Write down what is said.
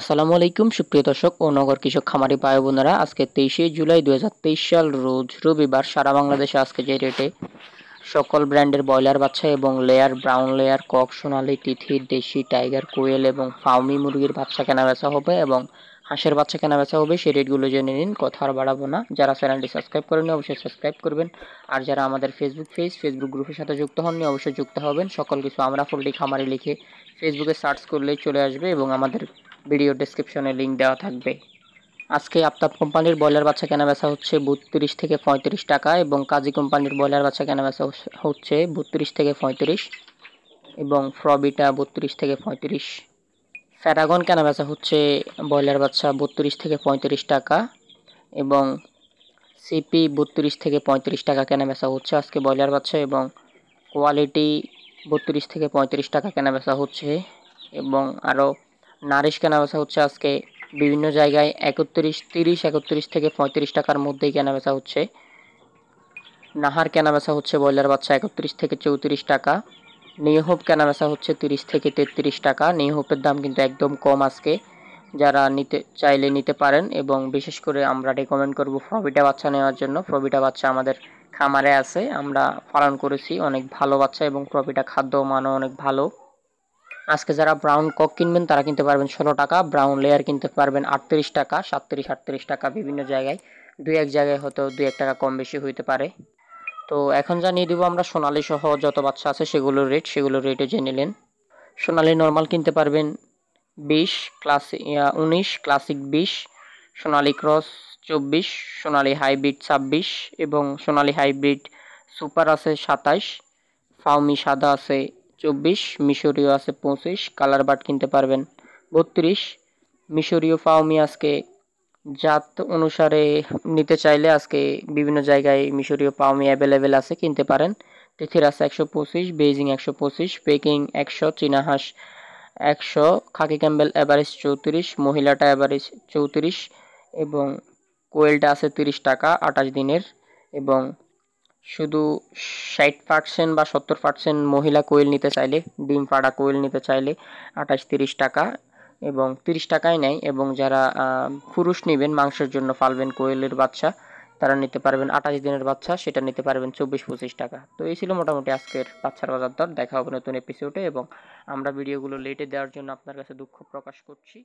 আসসালামু আলাইকুম সুপ্রিয় দর্শক ও নগর কৃষক খামারি ভাই বোনেরা আজকে তেইশে জুলাই দু সাল রোজ রবিবার সারা বাংলাদেশে আজকে যে রেটে সকল ব্র্যান্ডের ব্রয়লার বাচ্চা এবং layer brown layer cock Sonali তিথির দেশি টাইগার কোয়েল এবং ফাউমি মুরগির বাচ্চা কেনা বেচা হবে এবং হাঁসের বাচ্চা কেনা বেচা হবে সেই রেটগুলো জেনে নিন কথা আর বাড়াবো না যারা চ্যানেলটি সাবস্ক্রাইব করেনি অবশ্যই সাবস্ক্রাইব করবেন আর যারা আমাদের ফেসবুক পেজ ফেসবুক গ্রুপের সাথে যুক্ত হননি অবশ্যই যুক্ত হবেন সকল কিছু আমরা ফুলটি খামারে লিখে ফেসবুকে সার্চ করলেই চলে আসবে এবং আমাদের ভিডিও ডিসক্রিপশনে লিঙ্ক দেওয়া থাকবে আজকে আফতাব কোম্পানির ব্রয়লার বাচ্চা কেনা বেচা হচ্ছে বত্রিশ থেকে পঁয়ত্রিশ টাকা এবং কাজী কোম্পানির ব্রয়লার বাচ্চা কেনা বেচা হচ্ছে বত্রিশ থেকে পঁয়ত্রিশ এবং ফ্রবিটা বত্রিশ থেকে পঁয়ত্রিশ প্যারাগন কেনা বেচা হচ্ছে ব্রয়লার বাচ্চা বত্রিশ থেকে পঁয়ত্রিশ টাকা এবং সিপি বত্রিশ থেকে পঁয়ত্রিশ টাকা কেনা বেচা হচ্ছে আজকে ব্রয়লার বাচ্চা এবং কোয়ালিটি বত্রিশ থেকে পঁয়ত্রিশ টাকা কেনা বেচা হচ্ছে এবং আরও নারিশ কেনাবেচা হচ্ছে আজকে বিভিন্ন জায়গায় একত্রিশ তিরিশ একত্রিশ থেকে পঁয়ত্রিশ টাকার মধ্যেই কেনাবেচা হচ্ছে নাহার কেনাবেচা হচ্ছে ব্রয়লার বাচ্চা একত্রিশ থেকে চৌত্রিশ টাকা নিহোপ কেনাবেচা হচ্ছে তিরিশ থেকে তেত্রিশ টাকা নিহোপের দাম কিন্তু একদম কম আজকে যারা নিতে চাইলে নিতে পারেন এবং বিশেষ করে আমরা রেকমেন্ড করব ফ্রবিটা বাচ্চা নেওয়ার জন্য ফ্রবিটা বাচ্চা আমাদের খামারে আছে আমরা পালন করেছি অনেক ভালো বাচ্চা এবং ফ্রবিটা খাদ্য মানও অনেক ভালো আজকে যারা ব্রাউন কক কিনবেন তারা কিনতে পারবেন ষোলো টাকা ব্রাউন লেয়ার কিনতে পারবেন আটত্রিশ টাকা সাতত্রিশ আটত্রিশ টাকা বিভিন্ন জায়গায় দু এক জায়গায় হয়তো দু এক টাকা কম বেশি হইতে পারে তো এখন জানিয়ে দিব আমরা সোনালি সহ যত বাচ্চা আছে সেগুলোর রেট সেগুলোর রেটে জেনে নিলেন সোনালি নর্মাল কিনতে পারবেন বিশ ক্লাসিক উনিশ ক্লাসিক বিশ সোনালি ক্রস চব্বিশ সোনালি হাইব্রিড ছাব্বিশ এবং সোনালি হাইব্রিড সুপার আছে সাতাইশ ফাউমি সাদা আছে চব্বিশ মিশরীয় আছে পঁচিশ কালার বাট কিনতে পারবেন বত্রিশ মিশরীয় পাওমি আজকে জাত অনুসারে নিতে চাইলে আজকে বিভিন্ন জায়গায় মিশরীয় পাওমি অ্যাভেলেবেল আছে কিনতে পারেন তিথিরাস একশো পঁচিশ বেইজিং একশো পঁচিশ পেকিং একশো চীনাহাঁস একশো খাকি ক্যাম্বেল অ্যাভারেজ চৌত্রিশ মহিলাটা অ্যাভারেজ চৌত্রিশ এবং কোয়েলটা আছে তিরিশ টাকা আঠাশ দিনের এবং শুধু ষাট পার্সেন্ট বা সত্তর পার্সেন্ট মহিলা কোয়েল নিতে চাইলে ডিম পাড়া কোয়েল নিতে চাইলে আঠাশ তিরিশ টাকা এবং তিরিশ টাকায় নেয় এবং যারা পুরুষ নেবেন মাংসের জন্য ফালবেন কোয়েলের বাচ্চা তারা নিতে পারবেন আঠাশ দিনের বাচ্চা সেটা নিতে পারবেন চব্বিশ পঁচিশ টাকা তো এই ছিল মোটামুটি আজকের বাচ্চার বাজার দর দেখা হবে নতুন এপিসোডে এবং আমরা ভিডিওগুলো লেটে দেওয়ার জন্য আপনার কাছে দুঃখ প্রকাশ করছি